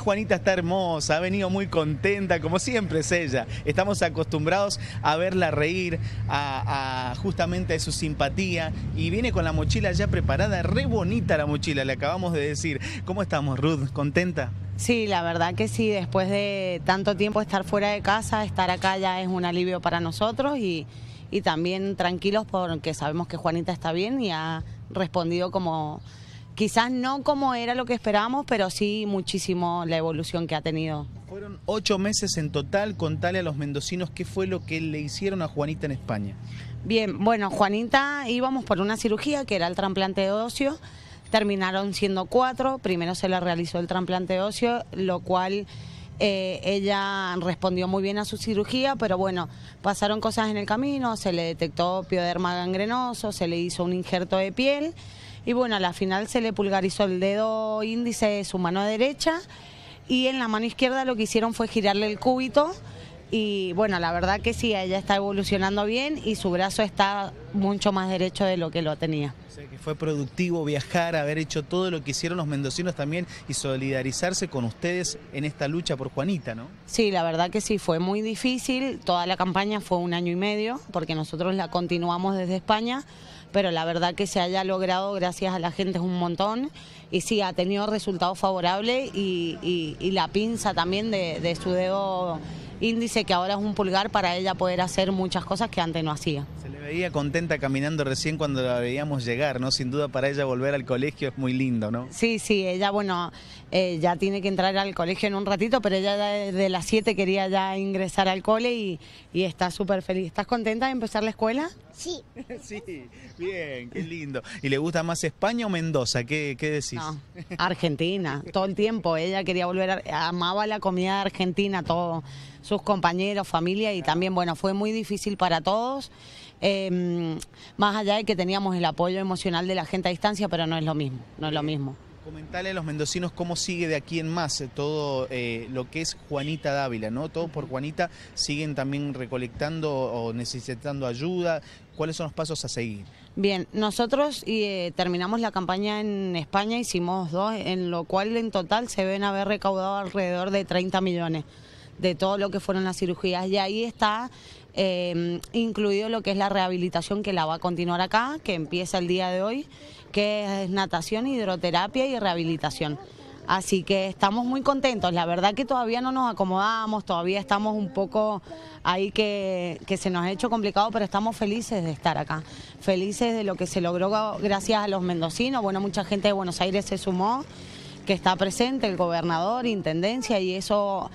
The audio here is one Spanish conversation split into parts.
Juanita está hermosa, ha venido muy contenta, como siempre es ella. Estamos acostumbrados a verla reír, a, justamente a su simpatía, y viene con la mochila ya preparada, re bonita la mochila, le acabamos de decir. ¿Cómo estamos, Ruth? ¿Contenta? Sí, la verdad que sí, después de tanto tiempo estar fuera de casa, estar acá ya es un alivio para nosotros y también tranquilos porque sabemos que Juanita está bien y ha respondido como quizás no como era lo que esperábamos, pero sí muchísimo la evolución que ha tenido. Fueron ocho meses en total, contale a los mendocinos qué fue lo que le hicieron a Juanita en España. Bien, bueno, Juanita íbamos por una cirugía que era el trasplante de ocio. terminaron siendo cuatro, primero se le realizó el trasplante de óseo, lo cual... Eh, ella respondió muy bien a su cirugía, pero bueno, pasaron cosas en el camino, se le detectó pioderma gangrenoso, se le hizo un injerto de piel y bueno, a la final se le pulgarizó el dedo índice de su mano derecha y en la mano izquierda lo que hicieron fue girarle el cúbito y bueno, la verdad que sí, ella está evolucionando bien y su brazo está mucho más derecho de lo que lo tenía. Sé que fue productivo viajar, haber hecho todo lo que hicieron los mendocinos también y solidarizarse con ustedes en esta lucha por Juanita, ¿no? Sí, la verdad que sí, fue muy difícil, toda la campaña fue un año y medio, porque nosotros la continuamos desde España, pero la verdad que se haya logrado gracias a la gente es un montón y sí, ha tenido resultados favorables y, la pinza también de su dedo índice que ahora es un pulgar para ella poder hacer muchas cosas que antes no hacía. Se le veía contenta caminando recién cuando la veíamos llegar, ¿no? Sin duda para ella volver al colegio es muy lindo, ¿no? Sí, sí, ella, bueno, eh, ya tiene que entrar al colegio en un ratito, pero ella desde las 7 quería ya ingresar al cole y, está súper feliz. ¿Estás contenta de empezar la escuela? Sí. sí, bien, qué lindo. ¿Y le gusta más España o Mendoza? ¿Qué, qué decís? Argentina, todo el tiempo. Ella quería volver, amaba la comida argentina, todo sus compañeros, familia y también, bueno, fue muy difícil para todos. Em, más allá de que teníamos el apoyo emocional de la gente a distancia, pero no es lo mismo, no es lo mismo. Comentale a los mendocinos cómo sigue de aquí en más eh, todo eh, lo que es Juanita Dávila, ¿no? todo por Juanita siguen también recolectando o necesitando ayuda. ¿Cuáles son los pasos a seguir? Bien, nosotros eh, terminamos la campaña en España, hicimos dos, en lo cual en total se ven haber recaudado alrededor de 30 millones de todo lo que fueron las cirugías y ahí está em, incluido lo que es la rehabilitación que la va a continuar acá, que empieza el día de hoy, que es natación, hidroterapia y rehabilitación. Así que estamos muy contentos, la verdad que todavía no nos acomodamos, todavía estamos un poco ahí que, que se nos ha hecho complicado, pero estamos felices de estar acá, felices de lo que se logró gracias a los mendocinos, bueno, mucha gente de Buenos Aires se sumó, que está presente, el gobernador, intendencia, y eso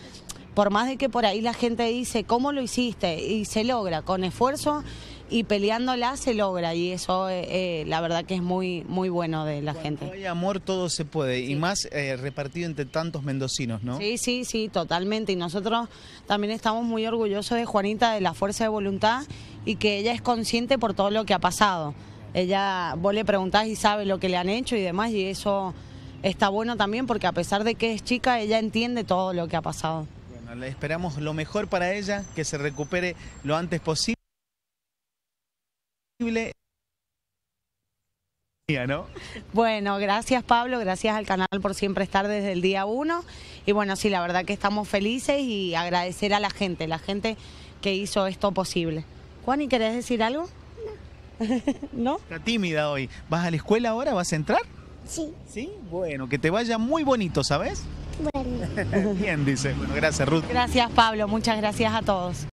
por más de que por ahí la gente dice, ¿cómo lo hiciste? Y se logra, con esfuerzo y peleándola se logra y eso eh, eh, la verdad que es muy muy bueno de la gente. Hay amor, todo se puede y más eh, repartido entre tantos mendocinos, ¿no? Sí, sí, sí, totalmente y nosotros también estamos muy orgullosos de Juanita, de la fuerza de voluntad y que ella es consciente por todo lo que ha pasado. Ella, vos le preguntás y sabe lo que le han hecho y demás y eso está bueno también porque a pesar de que es chica, ella entiende todo lo que ha pasado le esperamos lo mejor para ella, que se recupere lo antes posible. ¿no? Bueno, gracias Pablo, gracias al canal por siempre estar desde el día uno. Y bueno, sí, la verdad que estamos felices y agradecer a la gente, la gente que hizo esto posible. Juan, ¿y querés decir algo? No. ¿No? Está tímida hoy. ¿Vas a la escuela ahora? ¿Vas a entrar? Sí. Sí, bueno, que te vaya muy bonito, ¿sabes? Bueno. Bien, dice. Bueno, gracias, Ruth. Gracias, Pablo. Muchas gracias a todos.